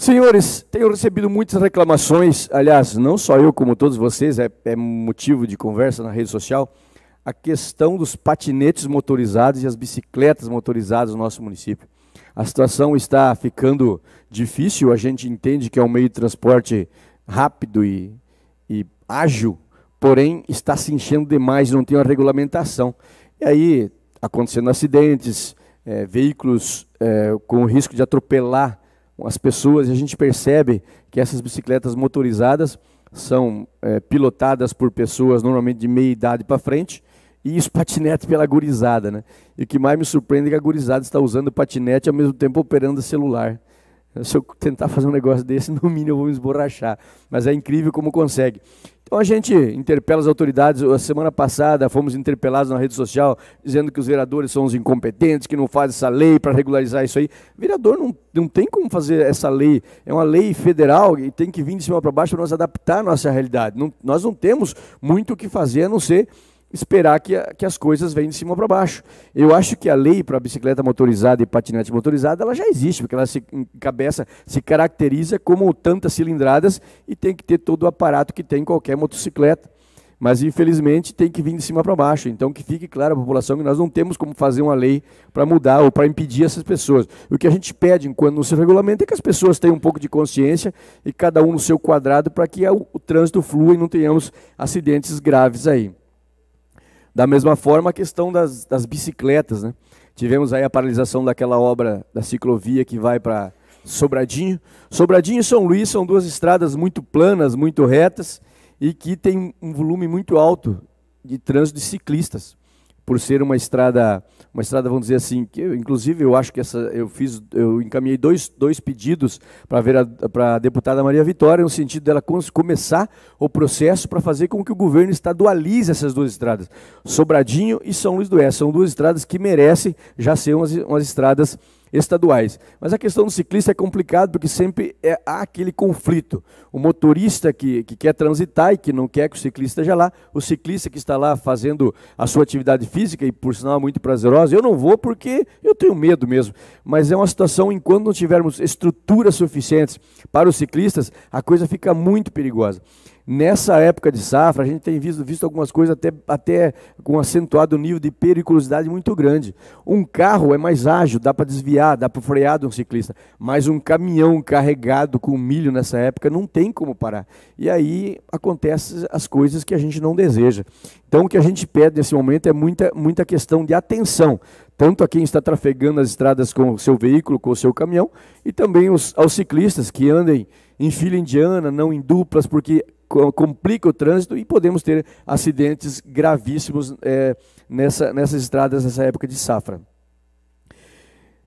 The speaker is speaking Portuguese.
Senhores, tenho recebido muitas reclamações, aliás, não só eu, como todos vocês, é, é, motivo de conversa na rede social, a questão dos patinetes motorizados e as bicicletas motorizadas no nosso município. A situação está ficando difícil, a gente entende que é um meio de transporte rápido e, e ágil, porém está se enchendo demais, não tem uma regulamentação. E aí, acontecendo acidentes, é, veículos é, com risco de atropelar as pessoas, e a gente percebe que essas bicicletas motorizadas são é, pilotadas por pessoas normalmente de meia idade para frente, e os patinetes pela gurizada, né? E o que mais me surpreende é que a gurizada está usando o patinete ao mesmo tempo operando o celular. Se eu tentar fazer um negócio desse, no mínimo eu vou me esborrachar. Mas é incrível como consegue. Então a gente interpela as autoridades. A semana passada fomos interpelados na rede social dizendo que os vereadores são os incompetentes, que não fazem essa lei para regularizar isso aí. vereador não, não tem como fazer essa lei. É uma lei federal e tem que vir de cima para baixo para nós adaptar a nossa realidade. Não, nós não temos muito o que fazer a não ser esperar que, a, que as coisas venham de cima para baixo. Eu acho que a lei para bicicleta motorizada e patinete motorizada, ela já existe, porque ela se cabeça se caracteriza como tantas cilindradas e tem que ter todo o aparato que tem qualquer motocicleta. Mas infelizmente tem que vir de cima para baixo. Então que fique claro à população que nós não temos como fazer uma lei para mudar ou para impedir essas pessoas. O que a gente pede enquanto não se regulamenta é que as pessoas tenham um pouco de consciência e cada um no seu quadrado para que o, o trânsito flua e não tenhamos acidentes graves aí. Da mesma forma, a questão das, das bicicletas. Né? Tivemos aí a paralisação daquela obra da ciclovia que vai para Sobradinho. Sobradinho e São Luís são duas estradas muito planas, muito retas e que tem um volume muito alto de trânsito de ciclistas por ser uma estrada, uma estrada, vamos dizer assim, que eu, inclusive eu acho que essa, eu fiz, eu encaminhei dois, dois pedidos para ver para a deputada Maria Vitória, no sentido dela começar o processo para fazer com que o governo estadualize essas duas estradas, Sobradinho e São Luís do Oeste. São duas estradas que merecem já ser umas, umas estradas estaduais. Mas a questão do ciclista é complicada porque sempre é, há aquele conflito. O motorista que, que quer transitar e que não quer que o ciclista esteja lá, o ciclista que está lá fazendo a sua atividade física e por sinal é muito prazerosa, eu não vou porque eu tenho medo mesmo. Mas é uma situação enquanto não tivermos estruturas suficientes para os ciclistas, a coisa fica muito perigosa. Nessa época de safra, a gente tem visto, visto algumas coisas até, até com acentuado nível de periculosidade muito grande. Um carro é mais ágil, dá para desviar, dá para frear de um ciclista, mas um caminhão carregado com milho nessa época não tem como parar. E aí acontecem as coisas que a gente não deseja. Então o que a gente pede nesse momento é muita, muita questão de atenção tanto a quem está trafegando as estradas com o seu veículo, com o seu caminhão, e também os, aos ciclistas que andem em fila indiana, não em duplas, porque complica o trânsito e podemos ter acidentes gravíssimos é, nessa, nessas estradas nessa época de safra.